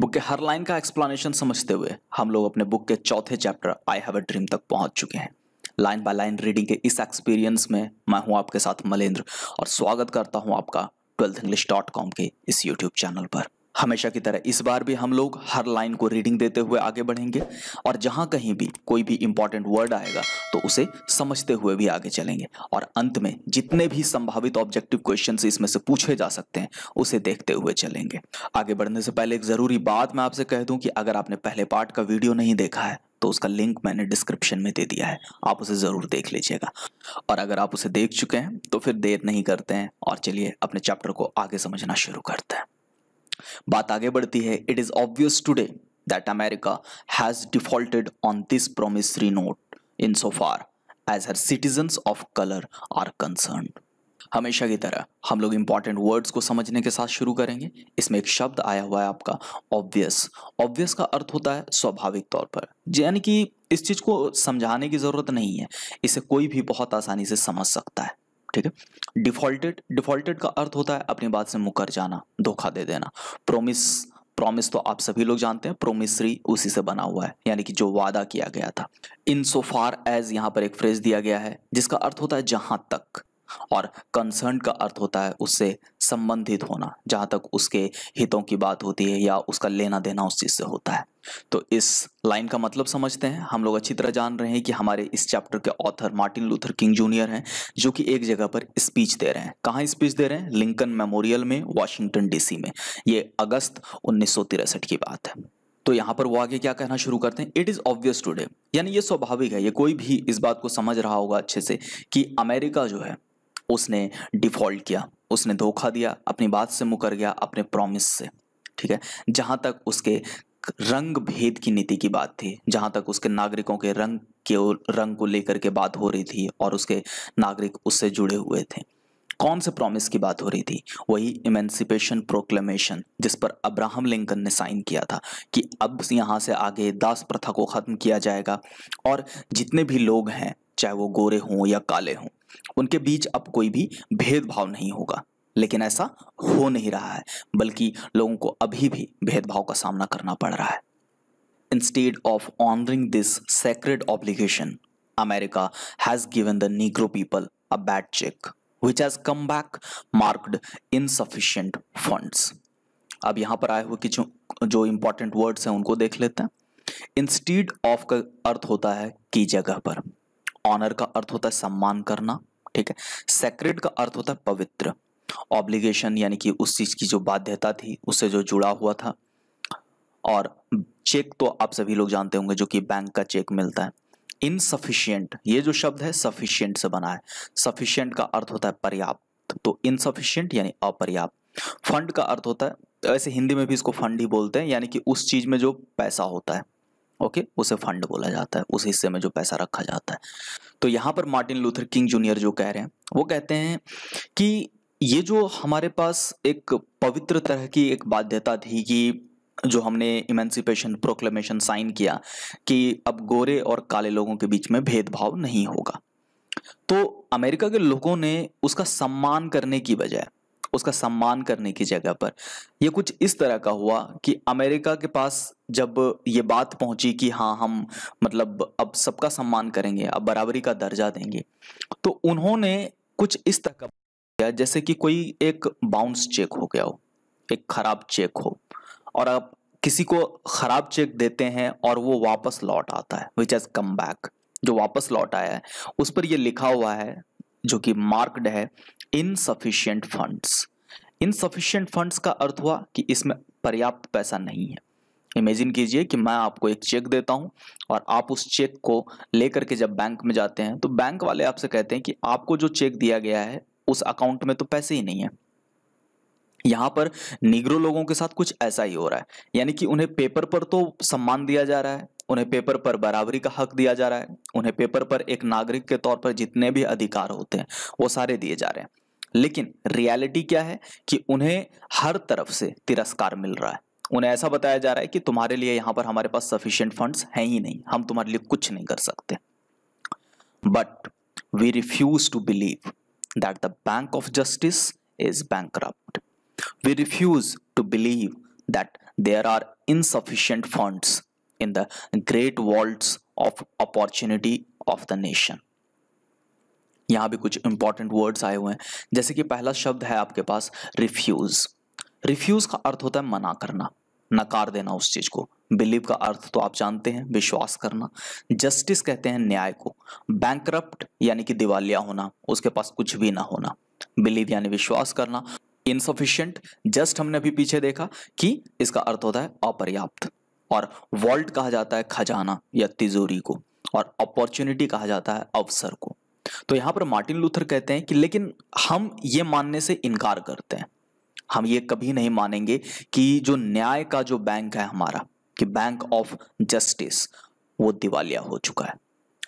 Book के हर line का explanation समझते हुए हम लोग अपने बुक के चौथे chapter I have a dream तक पहुंच चुके हैं लाइन बाय लाइन रीडिंग के इस एक्सपीरियंस में मैं हूं आपके साथ मलेंद्र और स्वागत करता हूं आपका ट्वेल्थ इंग्लिश डॉट कॉम के इस यूट्यूब चैनल पर हमेशा की तरह इस बार भी हम लोग हर लाइन को रीडिंग देते हुए आगे बढ़ेंगे और जहां कहीं भी कोई भी इंपॉर्टेंट वर्ड आएगा तो उसे समझते हुए भी आगे चलेंगे और अंत में जितने भी संभावित ऑब्जेक्टिव क्वेश्चन इसमें से पूछे जा सकते हैं उसे देखते हुए चलेंगे आगे बढ़ने से पहले एक ज़रूरी बात मैं आपसे कह दूं कि अगर आपने पहले पार्ट का वीडियो नहीं देखा है तो उसका लिंक मैंने डिस्क्रिप्शन में दे दिया है आप उसे ज़रूर देख लीजिएगा और अगर आप उसे देख चुके हैं तो फिर देर नहीं करते हैं और चलिए अपने चैप्टर को आगे समझना शुरू करते हैं बात आगे बढ़ती है it is obvious today that America has defaulted on this promissory note in so far as her citizen of colour are concern हमेशा की तरह हम लोग इंपॉर्टेंट वर्ड्स को समझने के साथ शुरू करेंगे इसमें एक शब्द आया हुआ है आपका ऑब्वियस ऑब्वियस का अर्थ होता है स्वाभाविक तौर पर यानी कि इस चीज़ को समझाने की ज़रूरत नहीं है इसे कोई भी बहुत आसानी से समझ सकता है ठीक है डिफॉल्टेड डिफॉल्टेड का अर्थ होता है अपनी बात से मुकर जाना धोखा दे देना प्रोमिस प्रोमिस तो आप सभी लोग जानते हैं प्रोमिसरी उसी से बना हुआ है यानी कि जो वादा किया गया था इन सो फार एज यहाँ पर एक फ्रेज दिया गया है जिसका अर्थ होता है जहां तक और कंसर्न का अर्थ होता है उससे संबंधित होना जहाँ तक उसके हितों की बात होती है या उसका लेना देना उस चीज़ से होता है तो इस लाइन का मतलब समझते हैं हम लोग अच्छी तरह जान रहे हैं कि हमारे इस चैप्टर के author Martin Luther King junior हैं जो कि एक जगह पर स्पीच दे रहे हैं कहाँ स्पीच दे रहे हैं लिंकन मेमोरियल में वाशिंगटन डीसी में ये अगस्त उन्नीस की बात है तो यहाँ पर वो आगे क्या कहना शुरू करते हैं इट इज़ ऑब्वियस टुडे यानी ये स्वाभाविक है ये कोई भी इस बात को समझ रहा होगा अच्छे से कि अमेरिका जो है उसने डिफ़ॉल्ट किया उसने धोखा दिया अपनी बात से मुकर गया अपने प्रॉमिस से ठीक है जहाँ तक उसके रंग भेद की नीति की बात थी जहाँ तक उसके नागरिकों के रंग के रंग को लेकर के बात हो रही थी और उसके नागरिक उससे जुड़े हुए थे कौन से प्रॉमिस की बात हो रही थी वही इमेंसिपेशन प्रोक्लेमेशन जिस पर अब्राहम लिंकन ने साइन किया था कि अब यहाँ से आगे दास प्रथा को ख़त्म किया जाएगा और जितने भी लोग हैं चाहे वो गोरे हों या काले हों उनके बीच अब कोई भी भेदभाव नहीं होगा लेकिन ऐसा हो नहीं रहा है बल्कि लोगों को अभी भी भेदभाव का सामना करना पड़ रहा है instead of honouring this sacred obligation America has given the Negro people a bad cheque which has come back marked insufficient funds अब यहां पर आए हुए कि जो जो वर्ड्स हैं उनको देख लेते हैं इंस्टीड ऑफ का अर्थ होता है की जगह पर ऑनर का अर्थ होता है सम्मान करना ठीक है सेक्रेट का अर्थ होता है पवित्र ऑब्लिगेशन यानी कि उस चीज़ की जो बाध्यता थी उससे जो जुड़ा हुआ था और चेक तो आप सभी लोग जानते होंगे जो कि बैंक का चेक मिलता है इनसफिशियंट ये जो शब्द है सफिशियंट से बना है सफिशियंट का अर्थ होता है पर्याप्त तो इनसफिशियंट यानी अपर्याप्त फंड का अर्थ होता है ऐसे हिंदी में भी इसको फंड ही बोलते हैं यानी कि उस चीज़ में जो पैसा होता है ओके उसे फंड बोला जाता है उस हिस्से में जो पैसा रखा जाता है तो यहाँ पर मार्टिन लूथर किंग जूनियर जो कह रहे हैं वो कहते हैं कि ये जो हमारे पास एक पवित्र तरह की एक बाध्यता थी कि जो हमने इमेंसिपेशन प्रोक्लेमेशन साइन किया कि अब गोरे और काले लोगों के बीच में भेदभाव नहीं होगा तो अमेरिका के लोगों ने उसका सम्मान करने की बजाय उसका सम्मान करने की जगह पर ये कुछ इस तरह का हुआ कि अमेरिका के पास जब ये बात पहुंची कि हाँ हम मतलब अब सबका सम्मान करेंगे अब बराबरी का दर्जा देंगे तो उन्होंने कुछ इस तरह का किया जैसे कि कोई एक बाउंस चेक हो गया हो एक खराब चेक हो और आप किसी को खराब चेक देते हैं और वो वापस लौट आता है विच एज कम बैक जो वापस लौट आया है उस पर ये लिखा हुआ है जो कि मार्क्ड है इनसफिशियंट फंड्स इनसफिशियंट फंड्स का अर्थ हुआ कि इसमें पर्याप्त पैसा नहीं है इमेजिन कीजिए कि मैं आपको एक चेक देता हूं और आप उस चेक को लेकर के जब बैंक में जाते हैं तो बैंक वाले आपसे कहते हैं कि आपको जो चेक दिया गया है उस अकाउंट में तो पैसे ही नहीं है यहाँ पर निग्रो लोगों के साथ कुछ ऐसा ही हो रहा है यानी कि उन्हें पेपर पर तो सम्मान दिया जा रहा है उन्हें पेपर पर बराबरी का हक दिया जा रहा है उन्हें पेपर पर एक नागरिक के तौर पर जितने भी अधिकार होते हैं वो सारे दिए जा रहे हैं लेकिन रियलिटी क्या है कि उन्हें हर तरफ से तिरस्कार मिल रहा है उन्हें ऐसा बताया जा रहा है कि तुम्हारे लिए यहां पर हमारे पास सफिशियंट फंड्स हैं ही नहीं हम तुम्हारे लिए कुछ नहीं कर सकते but we refuse to believe that the bank of justice is bank we refuse to believe that there are insufficient funds in the great vaults of opportunity of the nation यहाँ भी कुछ इंपॉर्टेंट वर्ड्स आए हुए हैं जैसे कि पहला शब्द है आपके पास रिफ्यूज रिफ्यूज का अर्थ होता है मना करना नकार देना उस चीज को बिलीव का अर्थ तो आप जानते हैं विश्वास करना जस्टिस कहते हैं न्याय को बैंक यानी कि दिवालिया होना उसके पास कुछ भी ना होना बिलीव यानी विश्वास करना इनसफिशियंट जस्ट हमने अभी पीछे देखा कि इसका अर्थ होता है अपर्याप्त और वॉल्ट कहा जाता है खजाना या तिजोरी को और अपॉर्चुनिटी कहा जाता है अवसर को तो यहाँ पर मार्टिन लूथर कहते हैं कि लेकिन हम ये मानने से इनकार करते हैं हम ये कभी नहीं मानेंगे कि जो न्याय का जो बैंक है हमारा कि बैंक ऑफ जस्टिस वो दिवालिया हो चुका है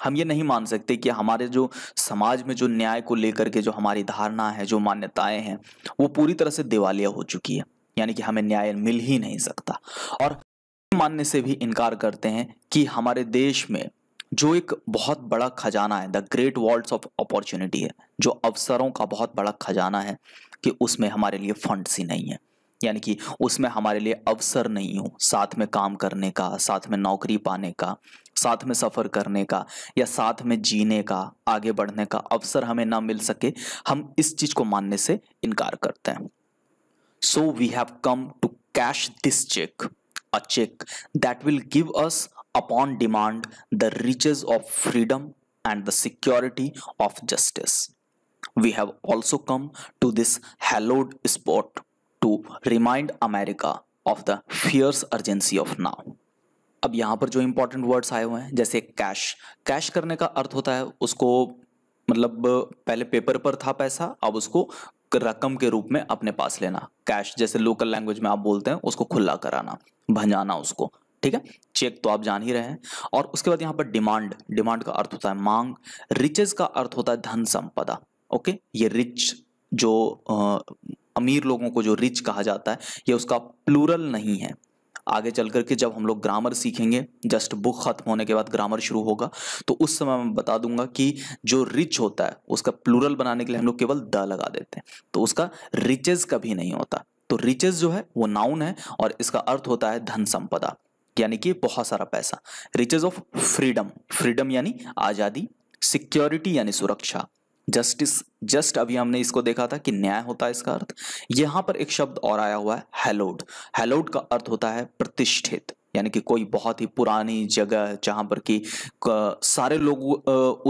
हम ये नहीं मान सकते कि हमारे जो समाज में जो न्याय को लेकर के जो हमारी धारणा है जो मान्यताएं हैं वो पूरी तरह से दिवालिया हो चुकी है यानी कि हमें न्याय मिल ही नहीं सकता और मानने से भी इनकार करते हैं कि हमारे देश में जो एक बहुत बड़ा खजाना है the great world of opportunity है जो अवसरों का बहुत बड़ा खजाना है कि उसमें हमारे लिए फंड्स ही नहीं है यानी कि उसमें हमारे लिए अवसर नहीं हो साथ में काम करने का साथ में नौकरी पाने का साथ में सफ़र करने का या साथ में जीने का आगे बढ़ने का अवसर हमें ना मिल सके हम इस चीज़ को मानने से इनकार करते हैं so we have come to cash this cheque a check that will give us upon demand the riches of freedom and the security of justice. We have also come to this hallowed spot to remind America of the fierce urgency of now. अब यहाँ पर जो important words आए हुए हैं जैसे cash cash करने का अर्थ होता है उसको मतलब पहले पेपर पर था पैसा अब उसको रकम के रूप में अपने पास लेना कैश जैसे लोकल लैंग्वेज में आप बोलते हैं उसको खुला कराना भंजाना उसको ठीक है चेक तो आप जान ही रहे हैं और उसके बाद यहाँ पर डिमांड डिमांड का अर्थ होता है मांग रिचेज का अर्थ होता है धन संपदा ओके ये रिच जो आ, अमीर लोगों को जो रिच कहा जाता है ये उसका प्लूरल नहीं है आगे चल करके जब हम लोग ग्रामर सीखेंगे जस्ट बुक खत्म होने के बाद ग्रामर शुरू होगा तो उस समय मैं बता दूंगा कि जो रिच होता है उसका प्लूरल बनाने के लिए हम लोग केवल द लगा देते हैं तो उसका रिचेज कभी नहीं होता तो रिचेस जो है वो नाउन है और इसका अर्थ होता है धन संपदा यानी कि बहुत सारा पैसा रिचेस ऑफ फ्रीडम फ्रीडम यानी आज़ादी सिक्योरिटी यानी सुरक्षा जस्टिस जस्ट अभी हमने इसको देखा था कि न्याय होता है इसका अर्थ यहां पर एक शब्द और आया हुआ है हेलोड हेलोड का अर्थ होता है प्रतिष्ठित यानी कि कोई बहुत ही पुरानी जगह जहां पर कि सारे लोग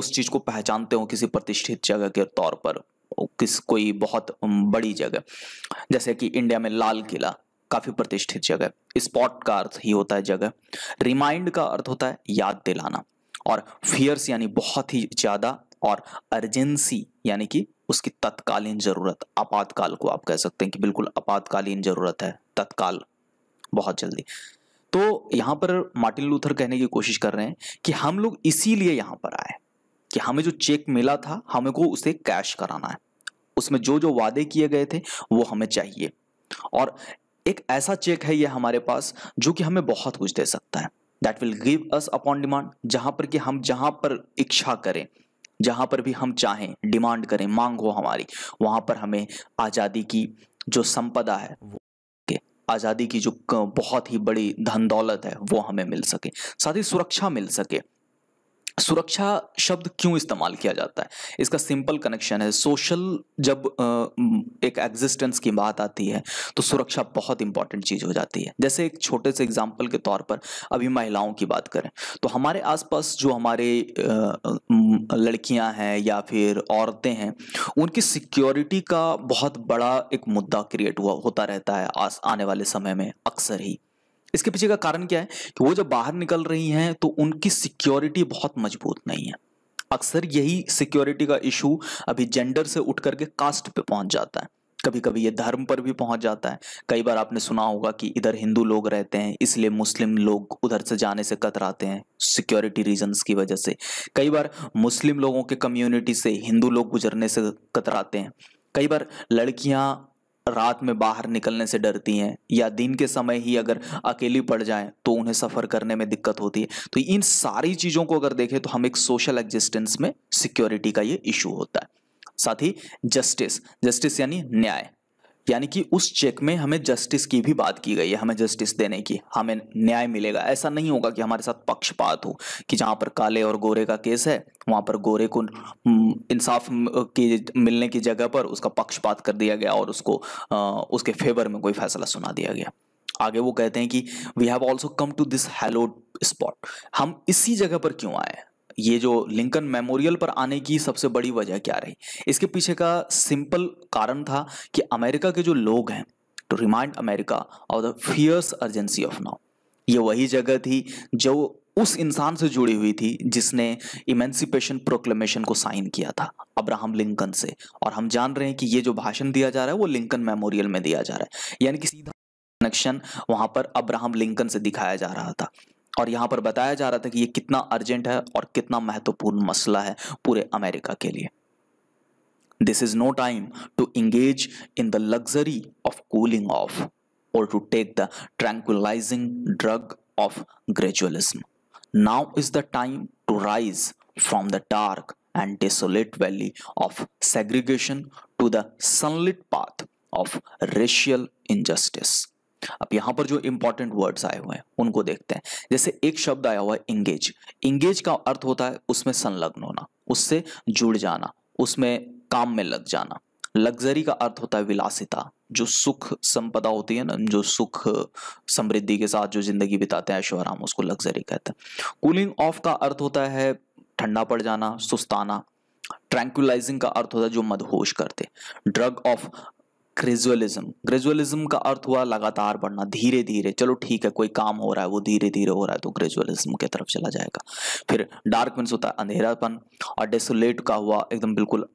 उस चीज़ को पहचानते हो किसी प्रतिष्ठित जगह के तौर पर किस कोई बहुत बड़ी जगह जैसे कि इंडिया में लाल किला काफ़ी प्रतिष्ठित जगह स्पॉट का अर्थ ही होता है जगह रिमाइंड का अर्थ होता है याद दिलाना और फियर्स यानी बहुत ही ज़्यादा और अर्जेंसी यानी कि उसकी तत्कालीन ज़रूरत आपातकाल को आप कह सकते हैं कि बिल्कुल आपातकालीन ज़रूरत है तत्काल बहुत जल्दी तो यहाँ पर मार्टिन लूथर कहने की कोशिश कर रहे हैं कि हम लोग इसीलिए यहाँ पर आए कि हमें जो चेक मिला था हमें को उसे कैश कराना है उसमें जो जो वादे किए गए थे वो हमें चाहिए और एक ऐसा चेक है ये हमारे पास जो कि हमें बहुत कुछ दे सकता है that will give us upon demand जहां पर कि हम जहां पर इच्छा करें जहां पर भी हम चाहें डिमांड करें मांग हो हमारी वहां पर हमें आज़ादी की जो संपदा है वो आज़ादी की जो बहुत ही बड़ी धन दौलत है वो हमें मिल सके साथ ही सुरक्षा मिल सके सुरक्षा शब्द क्यों इस्तेमाल किया जाता है इसका सिंपल कनेक्शन है सोशल जब एक एग्जिस्टेंस की बात आती है तो सुरक्षा बहुत इंपॉर्टेंट चीज़ हो जाती है जैसे एक छोटे से एग्जाम्पल के तौर पर अभी महिलाओं की बात करें तो हमारे आसपास जो हमारे लड़कियां हैं या फिर औरतें हैं उनकी सिक्योरिटी का बहुत बड़ा एक मुद्दा क्रिएट हुआ होता रहता है आने वाले समय में अक्सर ही इसके पीछे का कारण क्या है कि वो जब बाहर निकल रही हैं तो उनकी सिक्योरिटी बहुत मजबूत नहीं है अक्सर यही सिक्योरिटी का इशू अभी जेंडर से उठ करके कास्ट पे पहुंच जाता है कभी कभी ये धर्म पर भी पहुंच जाता है कई बार आपने सुना होगा कि इधर हिंदू लोग रहते हैं इसलिए मुस्लिम लोग उधर से जाने से कतराते हैं सिक्योरिटी रीजंस की वजह से कई बार मुस्लिम लोगों के कम्युनिटी से हिंदू लोग गुजरने से कतराते हैं कई बार लड़कियां रात में बाहर निकलने से डरती हैं या दिन के समय ही अगर अकेली पड़ जाएं तो उन्हें सफ़र करने में दिक्कत होती है तो इन सारी चीज़ों को अगर देखें तो हम एक सोशल एग्जिस्टेंस में सिक्योरिटी का ये इशू होता है साथ ही जस्टिस जस्टिस यानी न्याय यानी कि उस चेक में हमें जस्टिस की भी बात की गई है हमें जस्टिस देने की हमें न्याय मिलेगा ऐसा नहीं होगा कि हमारे साथ पक्षपात हो कि जहाँ पर काले और गोरे का केस है वहां पर गोरे को हम्म, इंसाफ की मिलने की जगह पर उसका पक्षपात कर दिया गया और उसको उसके फेवर में कोई फैसला सुना दिया गया आगे वो कहते हैं कि we have also come to this hallowed spot हम इसी जगह पर क्यों आए ये जो लिंकन मेमोरियल पर आने की सबसे बड़ी वजह क्या रही इसके पीछे का सिंपल कारण था कि अमेरिका के जो लोग हैं to remind America of the fierce urgency of now ये वही जगह थी जो उस इंसान से जुड़ी हुई थी जिसने इमेंसिपेशन प्रोक्लेमेशन को साइन किया था अब्राहम लिंकन से और हम जान रहे हैं कि ये जो भाषण दिया जा रहा है वो लिंकन मेमोरियल में दिया जा रहा है यानी कि सीधा कनेक्शन वहां पर अब्राहम लिंकन से दिखाया जा रहा था और यहाँ पर बताया जा रहा था कि ये कितना अर्जेंट है और कितना महत्वपूर्ण मसला है पूरे अमेरिका के लिए this is no time to engage in the luxury of cooling off or to take the tranquillising drug of gradualism now is the time to rise from the dark and desolate valley of segregation to the sunlit path of racial injustice अब यहां पर जो important words आए हुए हैं उनको देखते हैं जैसे एक शब्द आया हुआ है इंगेज इंगेज का अर्थ होता है उसमें संलग्न होना उससे जुड़ जाना उसमें काम में लग जाना लग्जरी का अर्थ होता है विलासिता जो सुख संपदा होती है ना जो सुख समृद्धि के साथ जो जिंदगी बिताते हैं ऐश्वर्या हम उसको लग्जरी कहते हैं कूलिंग ऑफ का अर्थ होता है ठंडा पड़ जाना सुस्ताना ट्रैंकुलाइजिंग का अर्थ होता है जो मदहोश करते ड्रग ऑफ ग्रेजुअलिज्म ग्रेजुअलिज्म का अर्थ हुआ लगातार बढ़ना धीरे धीरे चलो ठीक है कोई काम हो रहा है वो धीरे धीरे हो रहा है तो ग्रेजुअलिज्म की तरफ चला जाएगा फिर डार्क मीन्स होता है अंधेरापन और डेसोलेट का हुआ एकदम बिल्कुल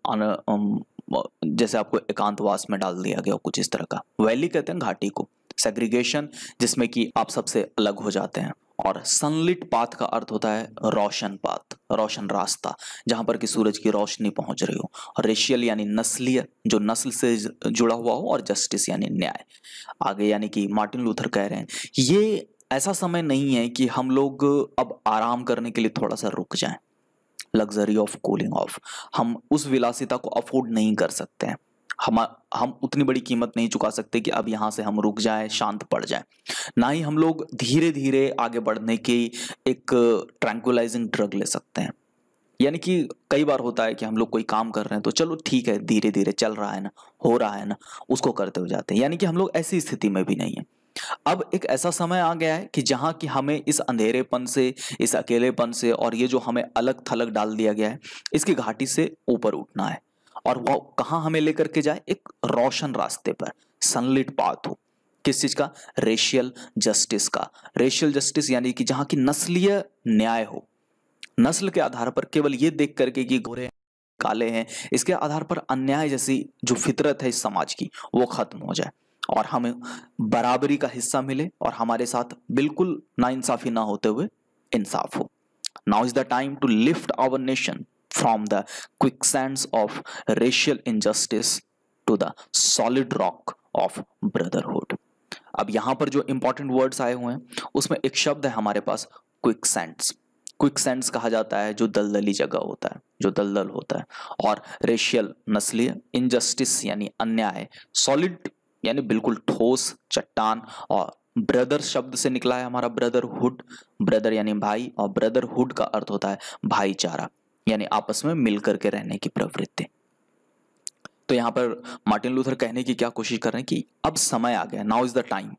जैसे आपको एकांतवास में डाल दिया गया कुछ इस तरह का वैली कहते हैं घाटी को सेग्रीगेशन जिसमें कि आप सबसे अलग हो जाते हैं और सनलिट पाथ का अर्थ होता है रोशन पाथ रोशन रास्ता जहां पर कि सूरज की रोशनी पहुंच रही हो रेशियल यानी नस्लीय जो नस्ल से जुड़ा हुआ हो और जस्टिस यानी न्याय आगे यानी कि मार्टिन लूथर कह रहे हैं ये ऐसा समय नहीं है कि हम लोग अब आराम करने के लिए थोड़ा सा रुक जाएं लग्जरी ऑफ कूलिंग ऑफ हम उस विलासिता को अफोर्ड नहीं कर सकते हैं हम हम उतनी बड़ी कीमत नहीं चुका सकते कि अब यहाँ से हम रुक जाए शांत पड़ जाए ना ही हम लोग धीरे धीरे आगे बढ़ने की एक ट्रैंकुलाइजिंग ड्रग ले सकते हैं यानी कि कई बार होता है कि हम लोग कोई काम कर रहे हैं तो चलो ठीक है धीरे धीरे चल रहा है ना हो रहा है ना उसको करते हुए जाते हैं यानी कि हम लोग ऐसी स्थिति में भी नहीं है अब एक ऐसा समय आ गया है कि जहाँ की हमें इस अंधेरेपन से इस अकेलेपन से और ये जो हमें अलग थलग डाल दिया गया है इसकी घाटी से ऊपर उठना है और वो कहाँ हमें लेकर के जाए एक रोशन रास्ते पर सनलिट पाथ हो किस चीज़ का रेशियल जस्टिस का रेशियल जस्टिस यानी कि जहां की नस्लीय न्याय हो नस्ल के आधार पर केवल ये देख करके कि गोरे काले हैं इसके आधार पर अन्याय जैसी जो फितरत है इस समाज की वो खत्म हो जाए और हमें बराबरी का हिस्सा मिले और हमारे साथ बिल्कुल ना इंसाफी ना होते हुए इंसाफ हो now is the time to lift our nation from the quicksands of racial injustice to the solid rock of brotherhood. अब यहां पर जो इंपॉर्टेंट वर्ड्स आए हुए हैं उसमें एक शब्द है हमारे पास क्विक क्विकसेंड्स कहा जाता है जो दलदली जगह होता है जो दलदल होता है और रेशियल नस्लीय इनजस्टिस यानी अन्याय सॉलिड यानी बिल्कुल ठोस चट्टान और ब्रदर शब्द से निकला है हमारा ब्रदरहुड ब्रदर यानी भाई और ब्रदरहुड का अर्थ होता है भाईचारा यानी आपस में मिल करके रहने की प्रवृत्ति तो यहाँ पर मार्टिन लूथर कहने की क्या कोशिश कर रहे हैं कि अब समय आ गया नाउ इज द टाइम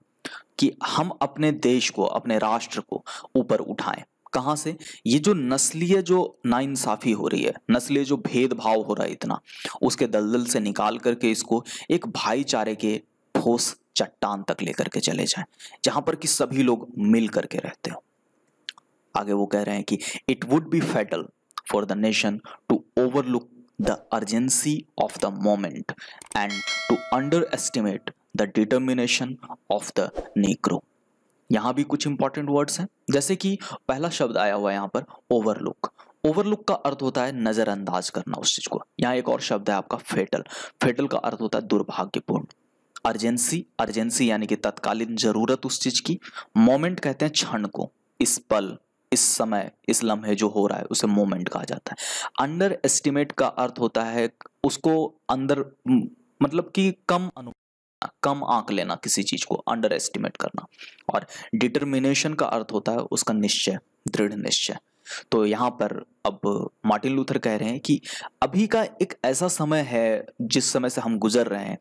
कि हम अपने देश को अपने राष्ट्र को ऊपर उठाएं कहा से ये जो नस्लीय जो नाइंसाफ़ी हो रही है नस्लीय जो भेदभाव हो रहा है इतना उसके दलदल से निकाल करके इसको एक भाईचारे के ठोस चट्टान तक लेकर के चले जाए जहां पर कि सभी लोग मिल करके रहते हो आगे वो कह रहे हैं कि it would be fatal for the nation to overlook the urgency of the moment and to underestimate the determination of the negro यहाँ भी कुछ इंपॉर्टेंट वर्ड्स हैं जैसे कि पहला शब्द आया हुआ है यहाँ पर ओवरलुक ओवरलुक का अर्थ होता है नज़रअंदाज करना उस चीज़ को यहाँ एक और शब्द है आपका फेटल फेटल का अर्थ होता है दुर्भाग्यपूर्ण अर्जेंसी अर्जेंसी यानी कि तत्कालीन जरूरत उस चीज़ की मोमेंट कहते हैं क्षण को इस पल इस समय इस लम्हे जो हो रहा है उसे मोमेंट कहा जाता है अंडर एस्टिमेट का अर्थ होता है उसको अंदर मतलब कि कम अनु कम आंक लेना किसी चीज को अंडर एस्टिमेट करना और डिटर्मिनेशन का अर्थ होता है उसका निश्चय दृढ़ निश्चय तो यहाँ पर अब मार्टिन लूथर कह रहे हैं कि अभी का एक ऐसा समय है जिस समय से हम गुजर रहे हैं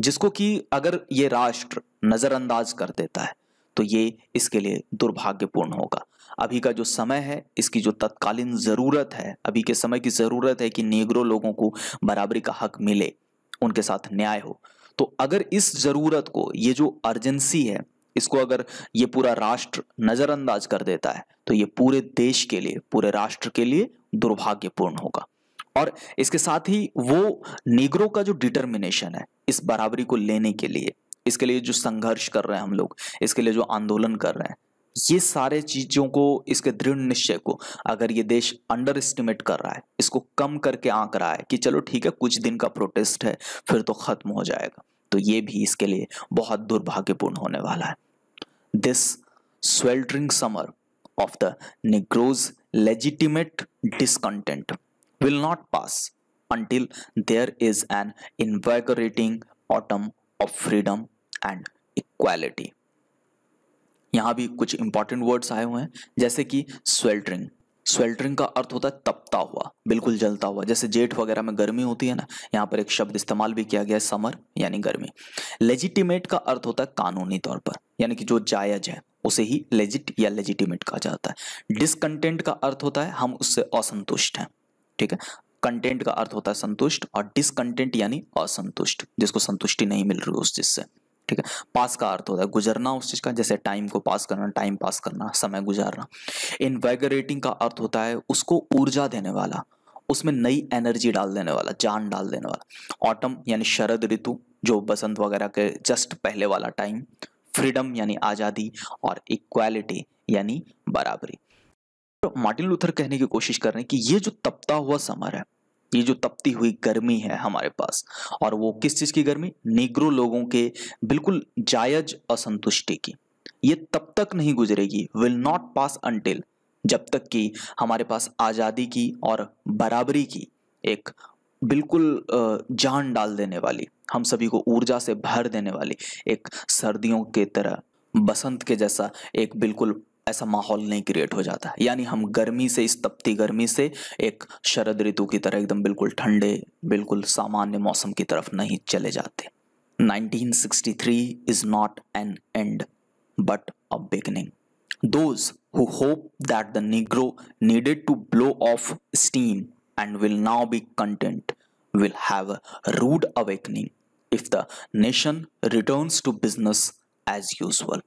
जिसको कि अगर ये राष्ट्र नज़रअंदाज कर देता है तो ये इसके लिए दुर्भाग्यपूर्ण होगा अभी का जो समय है इसकी जो तत्कालीन ज़रूरत है अभी के समय की ज़रूरत है कि नेग्रो लोगों को बराबरी का हक मिले उनके साथ न्याय हो तो अगर इस ज़रूरत को ये जो अर्जेंसी है इसको अगर ये पूरा राष्ट्र नज़रअंदाज कर देता है तो ये पूरे देश के लिए पूरे राष्ट्र के लिए दुर्भाग्यपूर्ण होगा और इसके साथ ही वो निगरों का जो डिटर्मिनेशन है इस बराबरी को लेने के लिए इसके लिए जो संघर्ष कर रहे हैं हम लोग इसके लिए जो आंदोलन कर रहे हैं ये सारे चीज़ों को इसके दृढ़ निश्चय को अगर ये देश अंडर एस्टिमेट कर रहा है इसको कम करके आंक रहा है कि चलो ठीक है कुछ दिन का प्रोटेस्ट है फिर तो ख़त्म हो जाएगा तो ये भी इसके लिए बहुत दुर्भाग्यपूर्ण होने वाला है this sweltering summer of the Negro's legitimate discontent will not pass until there is an invigorating autumn of freedom and equality यहां भी कुछ इंपॉर्टेंट वर्ड्स आए हुए हैं जैसे कि स्वेल्टरिंग स्वेल्टरिंग का अर्थ होता है तपता हुआ बिल्कुल जलता हुआ जैसे जेठ वगैरह में गर्मी होती है ना यहाँ पर एक शब्द इस्तेमाल भी किया गया है समर यानी गर्मी लेजिटिमेट का अर्थ होता है कानूनी तौर पर यानी कि जो जायज है उसे ही लेजिट या लेजिटिमेट कहा जाता है डिसकंटेंट का अर्थ होता है हम उससे असंतुष्ट हैं ठीक है कंटेंट का अर्थ होता है संतुष्ट और डिसकंटेंट यानी असंतुष्ट जिसको संतुष्टि नहीं मिल रही उस चीज़ से ठीक है पास का अर्थ होता है गुजरना उस चीज़ का जैसे टाइम को पास करना टाइम पास करना समय गुजारना इनवेगरेटिंग का अर्थ होता है उसको ऊर्जा देने वाला उसमें नई एनर्जी डाल देने वाला जान डाल देने वाला ऑटम यानी शरद ऋतु जो बसंत वगैरह के जस्ट पहले वाला टाइम फ्रीडम यानी आज़ादी और इक्वालिटी यानी बराबरी तो मार्टिन लूथर कहने की कोशिश कर रहे हैं कि ये जो तपता हुआ समर है ये जो तपती हुई गर्मी है हमारे पास और वो किस चीज़ की गर्मी निग्रो लोगों के बिल्कुल जायज असंतुष्टि की ये तब तक नहीं गुजरेगी विल नॉट पास अंटिल जब तक कि हमारे पास आज़ादी की और बराबरी की एक बिल्कुल जान डाल देने वाली हम सभी को ऊर्जा से भर देने वाली एक सर्दियों के तरह बसंत के जैसा एक बिल्कुल ऐसा माहौल नहीं क्रिएट हो जाता यानी हम गर्मी से इस तपती गर्मी से एक शरद ऋतु की तरह एकदम बिल्कुल ठंडे बिल्कुल सामान्य मौसम की तरफ नहीं चले जाते 1963 is not an end but a beginning those who hope that the Negro needed to blow off steam and will now be content will have a rude awakening if the nation return to business as usual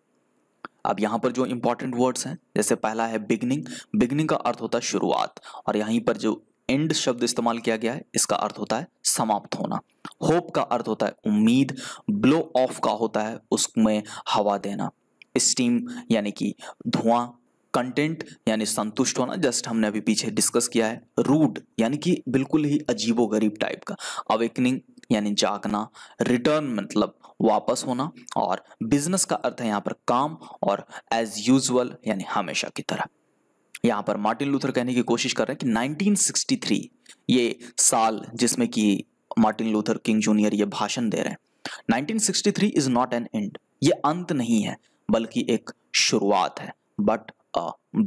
अब यहाँ पर जो important words हैं जैसे पहला है beginning beginning का अर्थ होता है शुरुआत और यहीं पर जो एंड शब्द इस्तेमाल किया गया है इसका अर्थ होता है समाप्त होना होप का अर्थ होता है उम्मीद ब्लो ऑफ का होता है उसमें हवा देना स्टीम यानी कि धुआं कंटेंट यानी संतुष्ट होना जस्ट हमने अभी पीछे डिस्कस किया है रूड यानी कि बिल्कुल ही अजीबो गरीब टाइप का अवेकनिंग यानी जागना रिटर्न मतलब वापस होना और बिजनेस का अर्थ है यहाँ पर काम और एज यूजल यानी हमेशा की तरह यहाँ पर मार्टिन लूथर कहने की कोशिश कर रहे हैं कि 1963 ये साल जिसमें कि मार्टिन लूथर किंग जूनियर ये भाषण दे रहे हैं 1963 इज नॉट एन एंड ये अंत नहीं है बल्कि एक शुरुआत है बट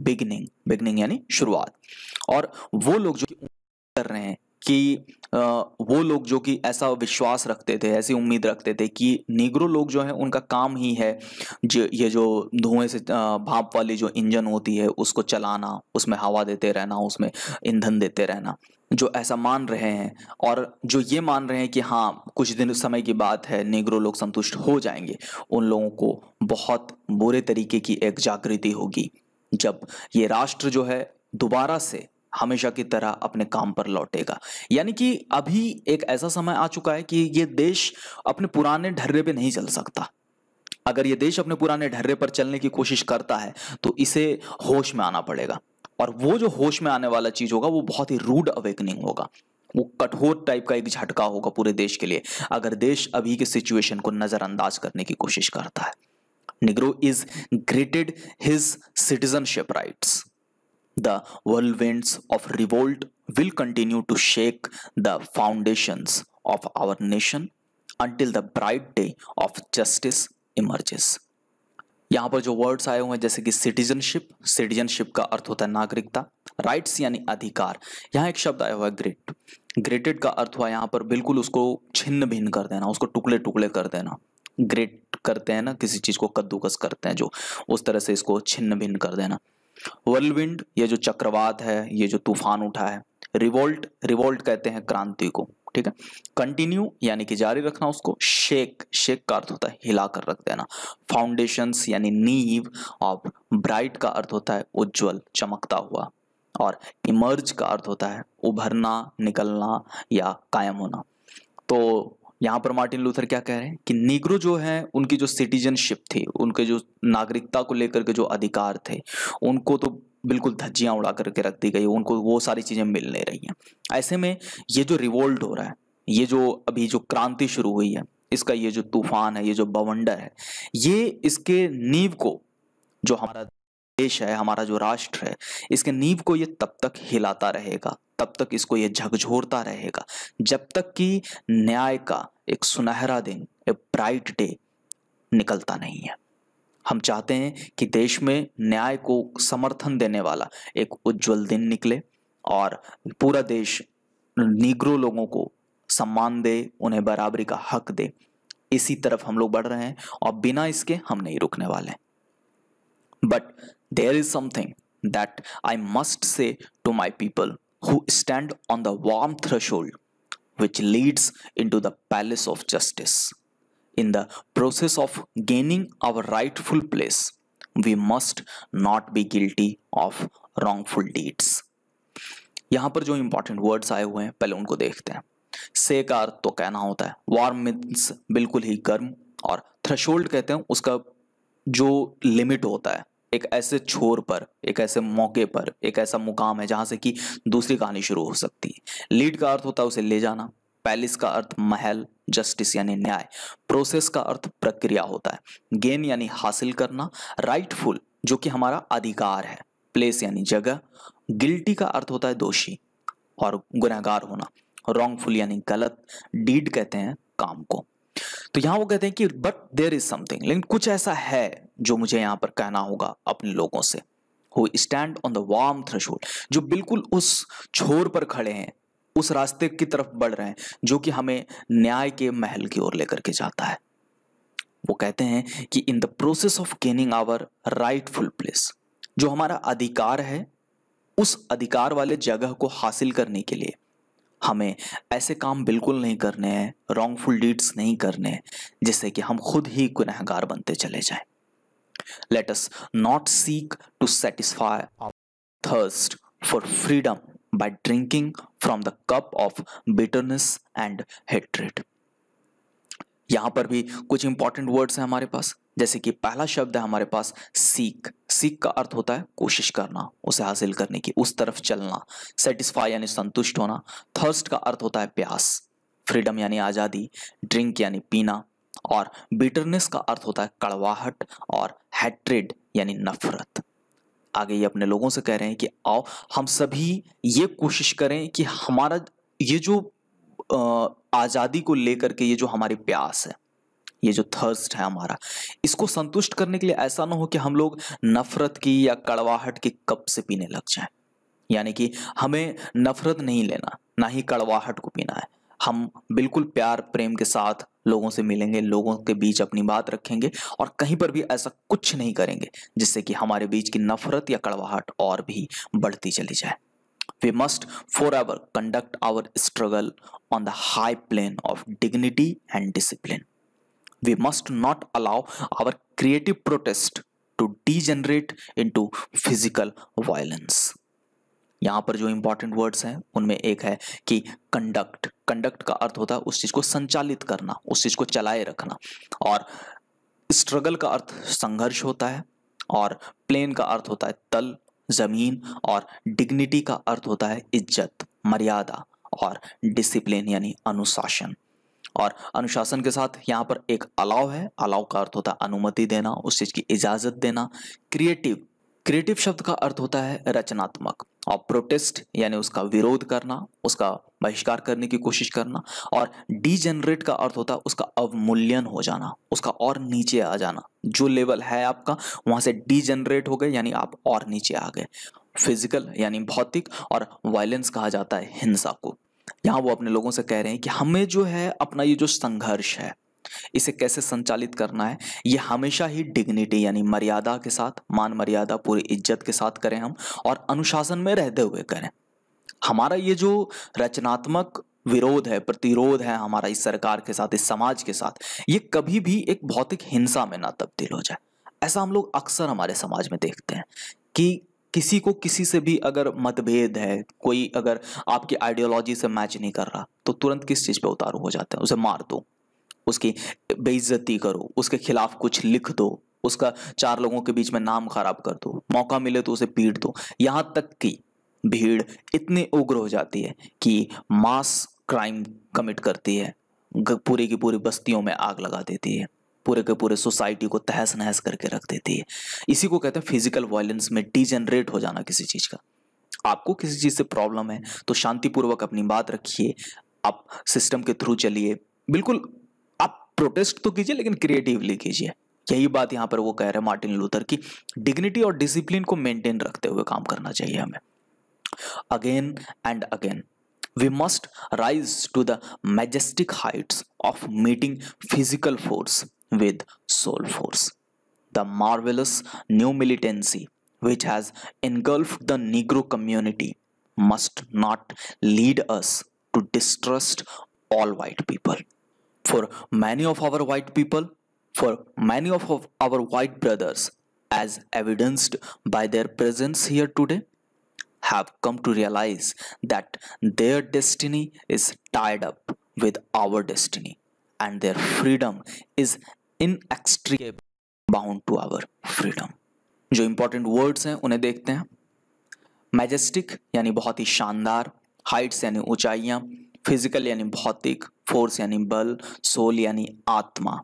बिगनिंग बिगनिंग यानी शुरुआत और वो लोग जो कर रहे हैं कि वो लोग जो कि ऐसा विश्वास रखते थे ऐसी उम्मीद रखते थे कि निग्रो लोग जो हैं उनका काम ही है जो ये जो धुएं से भाप वाली जो इंजन होती है उसको चलाना उसमें हवा देते रहना उसमें ईंधन देते रहना जो ऐसा मान रहे हैं और जो ये मान रहे हैं कि हाँ कुछ दिन समय की बात है निग्रो लोग संतुष्ट हो जाएंगे उन लोगों को बहुत बुरे तरीके की एक जागृति होगी जब ये राष्ट्र जो है दोबारा से हमेशा की तरह अपने काम पर लौटेगा यानी कि अभी एक ऐसा समय आ चुका है कि ये देश अपने पुराने ढर्रे पे नहीं चल सकता अगर ये देश अपने पुराने ढर्रे पर चलने की कोशिश करता है तो इसे होश में आना पड़ेगा और वो जो होश में आने वाला चीज होगा वो बहुत ही रूड अवेकनिंग होगा वो कठोर टाइप का एक झटका होगा पूरे देश के लिए अगर देश अभी के सिचुएशन को नजरअंदाज करने की कोशिश करता है Negro is granted his citizenship rights the whirlwinds of revolt will continue to shake the foundations of our nation until the bright day of justice emerges. यहाँ पर जो वर्ड्स आए हुए हैं जैसे कि सिटीजनशिप सिटीजनशिप का अर्थ होता है नागरिकता राइट्स यानी अधिकार यहाँ एक शब्द आया हुआ है ग्रेट ग्रेटेड का अर्थ हुआ यहाँ पर बिल्कुल उसको छिन्न भिन्न कर देना उसको टुकड़े टुकड़े कर देना ग्रेट करते हैं ना किसी चीज़ को कद्दूकस करते हैं जो उस तरह से इसको छिन्न भिन्न कर देना वर्लविंड ये जो चक्रवात है ये जो तूफान उठा है रिवोल्ट रिवोल्ट कहते हैं क्रांति को ठीक है कंटिन्यू यानी कि जारी रखना उसको शेक शेक का अर्थ होता है हिला कर रख देना फाउंडेशन यानी नीव और ब्राइट का अर्थ होता है उज्जवल चमकता हुआ और इमर्ज का अर्थ होता है उभरना निकलना या कायम होना तो यहाँ पर मार्टिन लूथर क्या कह रहे हैं कि निग्रो जो है उनकी जो सिटीजनशिप थी उनके जो नागरिकता को लेकर के जो अधिकार थे उनको तो बिल्कुल धज्जियाँ उड़ा करके रख दी गई उनको वो सारी चीज़ें मिल नहीं रही हैं ऐसे में ये जो रिवोल्ट हो रहा है ये जो अभी जो क्रांति शुरू हुई है इसका ये जो तूफान है ये जो बवंडर है ये इसके नींव को जो हमारा देश है हमारा जो राष्ट्र है इसके नींव को ये तब तक हिलाता रहेगा तब तक इसको ये झकझोरता रहेगा जब तक कि न्याय का एक सुनहरा दिन एक ब्राइट डे निकलता नहीं है हम चाहते हैं कि देश में न्याय को समर्थन देने वाला एक उज्जवल दिन निकले और पूरा देश निग्रो लोगों को सम्मान दे उन्हें बराबरी का हक दे इसी तरफ हम लोग बढ़ रहे हैं और बिना इसके हम नहीं रुकने वाले but there is something that I must say to my people who stand on the warm threshold which leads into the palace of justice. In the process of gaining our rightful place, we must not be guilty of wrongful deeds. यहाँ पर जो important words आए हुए हैं पहले उनको देखते हैं से का अर्थ तो कहना होता है वार्म मीन्स बिल्कुल ही गर्म और थ्रेशोल्ड कहते हैं उसका जो लिमिट होता है एक ऐसे छोर पर एक ऐसे मौके पर एक ऐसा मुकाम है जहां से कि दूसरी कहानी शुरू हो सकती है लीड का अर्थ होता है उसे ले जाना पैलेस का अर्थ महल जस्टिस यानी न्याय प्रोसेस का अर्थ प्रक्रिया होता है गेन यानी हासिल करना राइटफुल जो कि हमारा अधिकार है प्लेस यानी जगह गिल्टी का अर्थ होता है दोषी और गुनाहगार होना रॉन्गफुल यानी गलत डीड कहते हैं काम को तो यहां वो कहते हैं कि बट देर इज समथिंग लेकिन कुछ ऐसा है जो मुझे यहां पर कहना होगा अपने लोगों से who stand on the warm threshold जो बिल्कुल उस छोर पर खड़े हैं उस रास्ते की तरफ बढ़ रहे हैं जो कि हमें न्याय के महल की ओर लेकर के जाता है वो कहते हैं कि in the process of gaining our rightful place जो हमारा अधिकार है उस अधिकार वाले जगह को हासिल करने के लिए हमें ऐसे काम बिल्कुल नहीं करने हैं रॉन्गफुल डीड्स नहीं करने हैं जिससे कि हम खुद ही गुनहगार बनते चले जाए let us not seek to satisfy our thirst for freedom by drinking from the cup of bitterness and hatred यहाँ पर भी कुछ इंपॉर्टेंट वर्ड्स हैं हमारे पास जैसे कि पहला शब्द है हमारे पास सीख सीख का अर्थ होता है कोशिश करना उसे हासिल करने की उस तरफ चलना सेटिस्फाई यानी संतुष्ट होना थर्स्ट का अर्थ होता है प्यास फ्रीडम यानी आज़ादी ड्रिंक यानी पीना और बिटरनेस का अर्थ होता है कड़वाहट और हैट्रेड यानी नफरत आगे ये अपने लोगों से कह रहे हैं कि आओ हम सभी ये कोशिश करें कि हमारा ये जो आज़ादी को लेकर के ये जो हमारी प्यास है ये जो थर्स्ट है हमारा इसको संतुष्ट करने के लिए ऐसा ना हो कि हम लोग नफरत की या कड़वाहट के कप से पीने लग जाए यानी कि हमें नफरत नहीं लेना ना ही कड़वाहट को पीना है हम बिल्कुल प्यार प्रेम के साथ लोगों से मिलेंगे लोगों के बीच अपनी बात रखेंगे और कहीं पर भी ऐसा कुछ नहीं करेंगे जिससे कि हमारे बीच की नफरत या कड़वाहट और भी बढ़ती चली जाए We must forever conduct our struggle on the high plane of dignity and discipline. We must not allow our creative protest to degenerate into physical violence. यहाँ पर जो इंपॉर्टेंट वर्ड्स हैं उनमें एक है कि कंडक्ट कंडक्ट का अर्थ होता है उस चीज़ को संचालित करना उस चीज़ को चलाए रखना और स्ट्रगल का अर्थ संघर्ष होता है और प्लेन का अर्थ होता है तल ज़मीन और डिग्निटी का अर्थ होता है इज्जत मर्यादा और डिसिप्लिन यानी अनुशासन और अनुशासन के साथ यहाँ पर एक अलाव है अलाव का अर्थ होता है अनुमति देना उस चीज़ की इजाज़त देना क्रिएटिव क्रिएटिव शब्द का अर्थ होता है रचनात्मक और प्रोटेस्ट यानी उसका विरोध करना उसका बहिष्कार करने की कोशिश करना और डीजेनरेट का अर्थ होता है उसका अवमूल्यन हो जाना उसका और नीचे आ जाना जो लेवल है आपका वहाँ से डीजेनरेट हो गए यानी आप और नीचे आ गए फिजिकल यानी भौतिक और वायलेंस कहा जाता है हिंसा को यहाँ वो अपने लोगों से कह रहे हैं कि हमें जो है अपना ये जो संघर्ष है इसे कैसे संचालित करना है ये हमेशा ही डिग्निटी यानी मर्यादा के साथ मान मर्यादा पूरी इज्जत के साथ करें हम और अनुशासन में रहते हुए करें हमारा ये जो रचनात्मक विरोध है प्रतिरोध है हमारा इस सरकार के साथ इस समाज के साथ ये कभी भी एक भौतिक हिंसा में ना तब्दील हो जाए ऐसा हम लोग अक्सर हमारे समाज में देखते हैं कि किसी को किसी से भी अगर मतभेद है कोई अगर आपकी आइडियोलॉजी से मैच नहीं कर रहा तो तुरंत किस चीज़ पे उतारू हो जाते हैं उसे मार दो उसकी बेइज्जती करो उसके खिलाफ कुछ लिख दो उसका चार लोगों के बीच में नाम खराब कर दो मौका मिले तो उसे पीट दो यहाँ तक कि भीड़ इतनी उग्र हो जाती है कि मास क्राइम कमिट करती है पूरी की पूरी बस्तियों में आग लगा देती है पूरे के पूरे सोसाइटी को तहस नहस करके रख देती है इसी को कहते हैं फिजिकल वायलेंस में डीजनरेट हो जाना किसी चीज़ का आपको किसी चीज़ से प्रॉब्लम है तो शांतिपूर्वक अपनी बात रखिए आप सिस्टम के थ्रू चलिए बिल्कुल प्रोटेस्ट तो कीजिए लेकिन क्रिएटिवली कीजिए यही बात यहाँ पर वो कह रहे हैं मार्टिन लूथर की डिग्निटी और डिसिप्लिन को मेंटेन रखते हुए काम करना चाहिए हमें again and again we must rise to the majestic heights of meeting physical force with soul force the marvellous new militancy which has engulf the Negro community must not lead us to distrust all white people for many of our white people, for many of our white brothers, as evidenced by their presence here today, have come to realize that their destiny is tied up with our destiny and their freedom is inextricably bound to our freedom. जो important words हैं उन्हें देखते हैं majestic यानी बहुत ही शानदार Heights यानी ऊंचाइयाँ physical यानी भौतिक फोर्स यानी बल सोल यानी आत्मा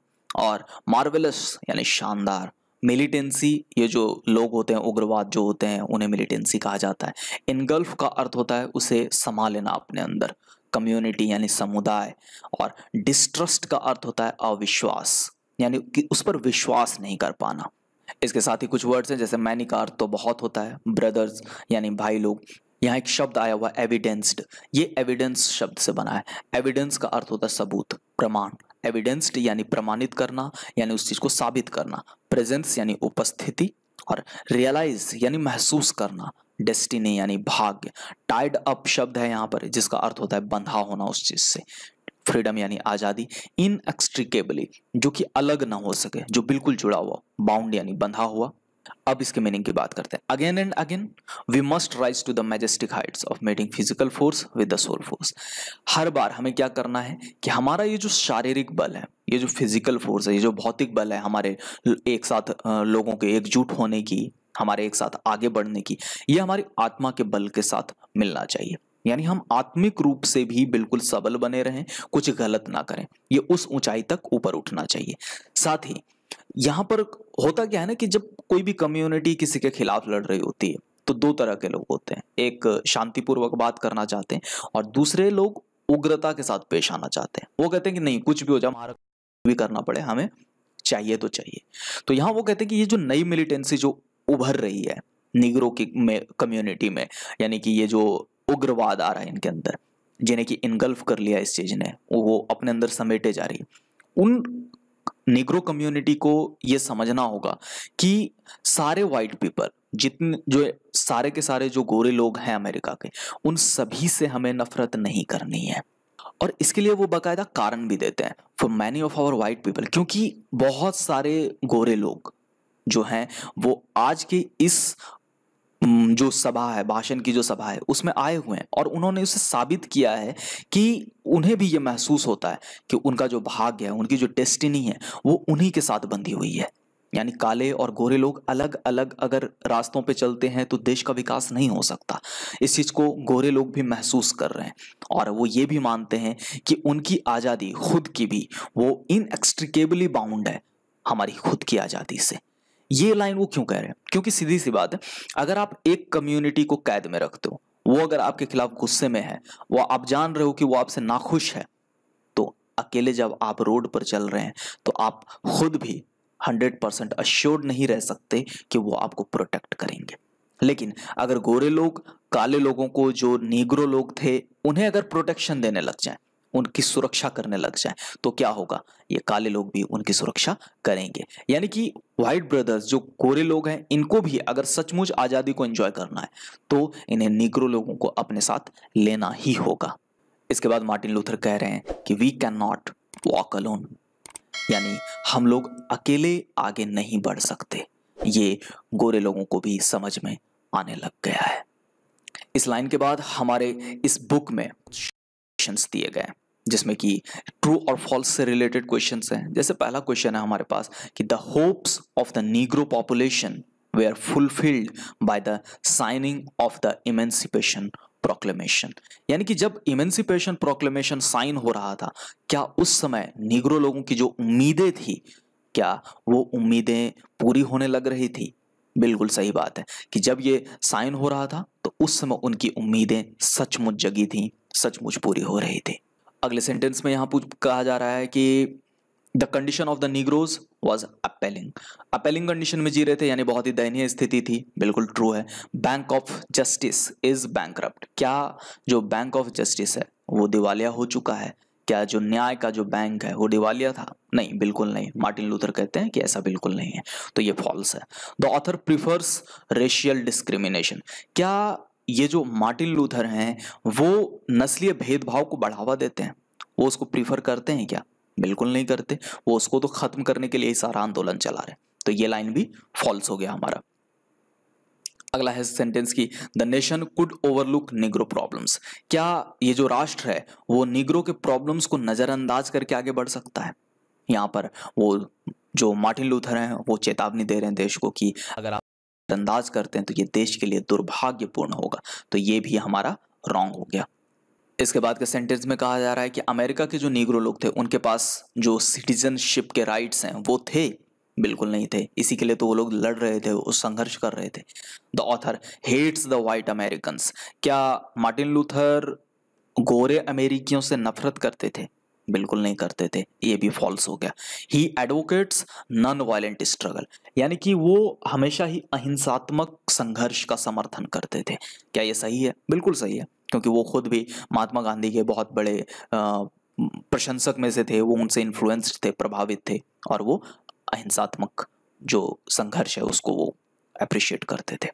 और मार्वेलस यानी शानदार मिलिटेंसी ये जो लोग होते हैं उग्रवाद जो होते हैं उन्हें मिलिटेंसी कहा जाता है इनगल्फ का अर्थ होता है उसे समा लेना अपने अंदर कम्युनिटी यानी समुदाय और डिस्ट्रस्ट का अर्थ होता है अविश्वास यानी कि उस पर विश्वास नहीं कर पाना इसके साथ ही कुछ वर्ड्स हैं जैसे मैनी का अर्थ तो बहुत होता है ब्रदर्स यानी भाई लोग यहाँ एक शब्द आया हुआ एविडेंस्ड ये एविडेंस शब्द से बना है एविडेंस का अर्थ होता है सबूत प्रमाण एविडेंस्ड यानी प्रमाणित करना यानी उस चीज़ को साबित करना प्रेजेंस यानी उपस्थिति और रियलाइज यानी महसूस करना डेस्टिनी यानी भाग्य टाइड अप शब्द है यहाँ पर जिसका अर्थ होता है बंधा होना उस चीज़ से फ्रीडम यानी आज़ादी इनएक्सट्रिकेबली जो कि अलग ना हो सके जो बिल्कुल जुड़ा हुआ बाउंड यानी बंधा हुआ अब इसके मीनिंग की बात करते हैं again and again we must rise to the majestic heights of meeting physical force with the soul force हर बार हमें क्या करना है कि हमारा ये जो शारीरिक बल है ये जो फिजिकल फोर्स है ये जो भौतिक बल है हमारे एक साथ लोगों के एकजुट होने की हमारे एक साथ आगे बढ़ने की ये हमारी आत्मा के बल के साथ मिलना चाहिए यानी हम आत्मिक रूप से भी बिल्कुल सबल बने रहें कुछ गलत ना करें ये उस ऊंचाई तक ऊपर उठना चाहिए साथ ही यहाँ पर होता क्या है ना कि जब कोई भी कम्युनिटी किसी के खिलाफ लड़ रही होती है तो दो तरह के लोग होते हैं एक शांतिपूर्वक बात करना चाहते हैं और दूसरे लोग उग्रता के साथ पेश आना चाहते हैं वो कहते हैं कि नहीं कुछ भी हो जाए हमारा भी करना पड़े हमें चाहिए तो चाहिए तो यहाँ वो कहते हैं कि ये जो नई मिलिटेंसी जो उभर रही है निगरों की में कम्युनिटी में यानी कि ये जो उग्रवाद आ रहा है इनके अंदर जिन्हें कि इनगल्फ कर लिया इस चीज़ ने वो अपने अंदर समेटे जा रही है उन निग्रो कम्युनिटी को ये समझना होगा कि सारे वाइट पीपल जितने जो सारे के सारे जो गोरे लोग हैं अमेरिका के उन सभी से हमें नफरत नहीं करनी है और इसके लिए वो बाकायदा कारण भी देते हैं for many of our white people क्योंकि बहुत सारे गोरे लोग जो हैं वो आज के इस जो सभा है भाषण की जो सभा है उसमें आए हुए हैं और उन्होंने उसे साबित किया है कि उन्हें भी ये महसूस होता है कि उनका जो भाग्य है उनकी जो डेस्टिनी है वो उन्हीं के साथ बंधी हुई है यानी काले और गोरे लोग अलग अलग अगर रास्तों पे चलते हैं तो देश का विकास नहीं हो सकता इस चीज़ को गोरे लोग भी महसूस कर रहे हैं और वो ये भी मानते हैं कि उनकी आज़ादी खुद की भी वो इनएक्सट्रिकेबली बाउंड है हमारी खुद की आज़ादी से ये लाइन वो क्यों कह रहे हैं क्योंकि सीधी सी बात है अगर आप एक कम्युनिटी को कैद में रखते हो वो अगर आपके खिलाफ गुस्से में है वो आप जान रहे हो कि वो आपसे नाखुश है तो अकेले जब आप रोड पर चल रहे हैं तो आप खुद भी हंड्रेड परसेंट अश्योर्ड नहीं रह सकते कि वो आपको प्रोटेक्ट करेंगे लेकिन अगर गोरे लोग काले लोगों को जो नीग्रो लोग थे उन्हें अगर प्रोटेक्शन देने लग जाए उनकी सुरक्षा करने लग जाए तो क्या होगा ये काले लोग भी उनकी सुरक्षा करेंगे यानी कि व्हाइट ब्रदर्स जो गोरे लोग हैं इनको भी अगर सचमुच आज़ादी को एंजॉय करना है तो इन्हें निग्रो लोगों को अपने साथ लेना ही होगा इसके बाद मार्टिन लूथर कह रहे हैं कि we can not walk alone यानी हम लोग अकेले आगे नहीं बढ़ सकते ये गोरे लोगों को भी समझ में आने लग गया है इस लाइन के बाद हमारे इस बुक में दिए गए जिसमें कि ट्रू और फॉल्स से रिलेटेड क्वेश्चन हैं जैसे पहला क्वेश्चन है हमारे पास कि the hopes of the Negro population were fulfilled by the signing of the Emancipation Proclamation यानी कि जब इमेंसिपेशन प्रोक्लेमेशन साइन हो रहा था क्या उस समय निग्रो लोगों की जो उम्मीदें थी क्या वो उम्मीदें पूरी होने लग रही थी बिल्कुल सही बात है कि जब ये साइन हो रहा था तो उस समय उनकी उम्मीदें सचमुच जगी थी सचमुच पूरी हो रही थी अगले सेंटेंस में यहाँ कहा जा रहा है कि the condition of the Negroes was appalling appalling condition में जी रहे थे यानी बहुत ही दयनीय स्थिति थी बिल्कुल ट्रू है bank of justice is bank क्या जो बैंक ऑफ जस्टिस है वो दिवालिया हो चुका है क्या जो न्याय का जो बैंक है वो दिवालिया था नहीं बिल्कुल नहीं मार्टिन लूथर कहते हैं कि ऐसा बिल्कुल नहीं है तो ये फॉल्स है the author prefers racial discrimination क्या ये जो मार्टिन लूथर हैं वो नस्लीय भेदभाव को बढ़ावा देते हैं वो उसको प्रीफर करते हैं क्या बिल्कुल नहीं करते वो उसको तो खत्म करने के लिए ही सारा आंदोलन चला रहे तो ये लाइन भी फॉल्स हो गया हमारा अगला है सेंटेंस की the nation could overlook Negro problems क्या ये जो राष्ट्र है वो निग्रो के प्रॉब्लम्स को नज़रअंदाज करके आगे बढ़ सकता है यहाँ पर वो जो मार्टिन लूथर हैं वो चेतावनी दे रहे हैं देश को कि अगर आप नज़रअंदाज करते हैं तो ये देश के लिए दुर्भाग्यपूर्ण होगा तो ये भी हमारा रॉन्ग हो गया इसके बाद के सेंटेंस में कहा जा रहा है कि अमेरिका के जो नीग्रो लोग थे उनके पास जो सिटीजनशिप के राइट्स हैं वो थे बिल्कुल नहीं थे इसी के लिए तो वो लोग लड़ रहे थे उस संघर्ष कर रहे थे the author hates the white American क्या मार्टिन लूथर गोरे अमेरिकियों से नफरत करते थे बिल्कुल नहीं करते थे ये भी फॉल्स हो गया he advocates non violent struggle यानी कि वो हमेशा ही अहिंसात्मक संघर्ष का समर्थन करते थे क्या ये सही है बिल्कुल सही है क्योंकि वो खुद भी महात्मा गांधी के बहुत बड़े प्रशंसक में से थे वो उनसे इन्फ्लुएंस्ड थे प्रभावित थे और वो अहिंसात्मक जो संघर्ष है उसको वो अप्रिशिएट करते थे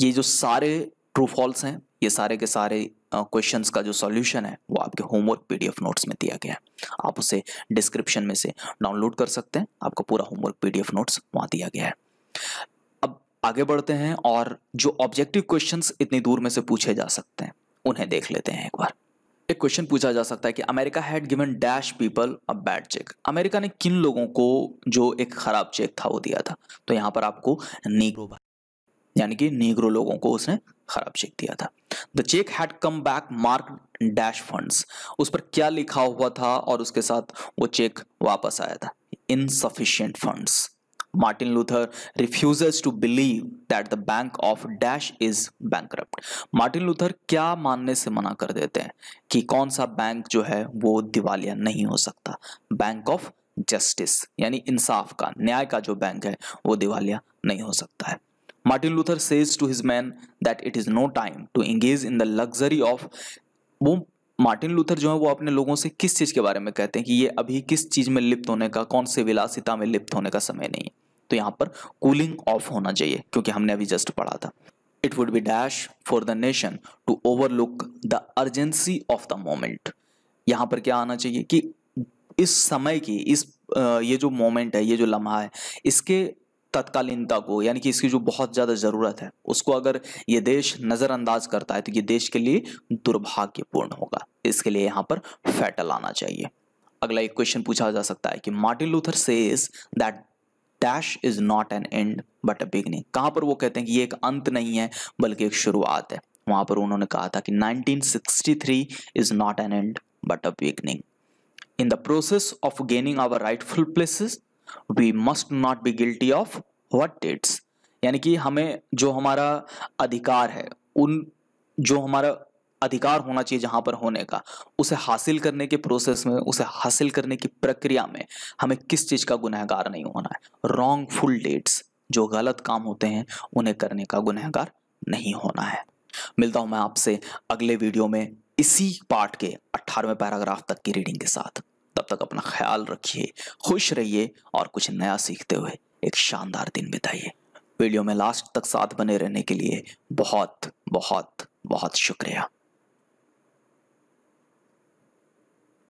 ये जो सारे ट्रू फॉल्स हैं ये सारे के सारे क्वेश्चन का जो सॉल्यूशन है वो आपके होमवर्क पीडीएफ नोट्स में दिया गया है आप उसे डिस्क्रिप्शन में से डाउनलोड कर सकते हैं आपका पूरा होमवर्क पीडीएफ नोट्स वहाँ दिया गया है अब आगे बढ़ते हैं और जो ऑब्जेक्टिव क्वेश्चन इतनी दूर में से पूछे जा सकते हैं उन्हें देख लेते हैं एक बार एक क्वेश्चन पूछा जा सकता है कि America had given dash people a bad cheque America ने किन लोगों को जो एक खराब चेक था वो दिया था तो यहाँ पर आपको नीग्रो यानी कि नीग्रो लोगों को उसने खराब चेक दिया था the cheque had come back marked dash funds उस पर क्या लिखा हुआ था और उसके साथ वो चेक वापस आया था insufficient funds Martin Luther refuses to believe that the bank of dash is bank Martin Luther क्या मानने से मना कर देते हैं कि कौन सा बैंक जो है वो दिवालिया नहीं हो सकता बैंक ऑफ जस्टिस यानी इंसाफ का न्याय का जो बैंक है वो दिवालिया नहीं हो सकता है Martin Luther says to his men that it is no time to engage in the luxury of वो मार्टिन लूथर जो है वो अपने लोगों से किस चीज़ के बारे में कहते हैं कि ये अभी किस चीज़ में लिप्त होने का कौन से विलासिता में लिप्त होने का समय नहीं है तो यहाँ पर कूलिंग ऑफ होना चाहिए क्योंकि हमने अभी जस्ट पढ़ा था it would be dash for the nation to overlook the urgency of the moment यहाँ पर क्या आना चाहिए कि इस समय की इस ये जो मोमेंट है ये जो लम्हा है इसके तत्कालीनता को यानी कि इसकी जो बहुत ज़्यादा ज़रूरत है उसको अगर ये देश नज़रअंदाज करता है तो ये देश के लिए दुर्भाग्यपूर्ण होगा इसके लिए यहाँ पर फैटल आना चाहिए अगला एक क्वेश्चन पूछा जा सकता है कि Martin Luther says that dash is not an end but a beginning कहाँ पर वो कहते हैं कि ये एक अंत नहीं है बल्कि एक शुरुआत है वहां पर उन्होंने कहा था कि 1963 is not an end but a beginning in the process of gaining our rightful places we must not be guilty of what dates यानी कि हमें जो हमारा अधिकार है उन जो हमारा अधिकार होना चाहिए जहां पर होने का उसे हासिल करने के प्रोसेस में उसे हासिल करने की प्रक्रिया में हमें किस चीज़ का गुनहगार नहीं होना है रॉन्गफुल डेट्स जो गलत काम होते हैं उन्हें करने का गुनहगार नहीं होना है मिलता हूं मैं आपसे अगले वीडियो में इसी पार्ट के अट्ठारहवें पैराग्राफ तक की रीडिंग के साथ तब तक अपना ख्याल रखिए खुश रहिए और कुछ नया सीखते हुए एक शानदार दिन बिताइए वीडियो में लास्ट तक साथ बने रहने के लिए बहुत बहुत बहुत शुक्रिया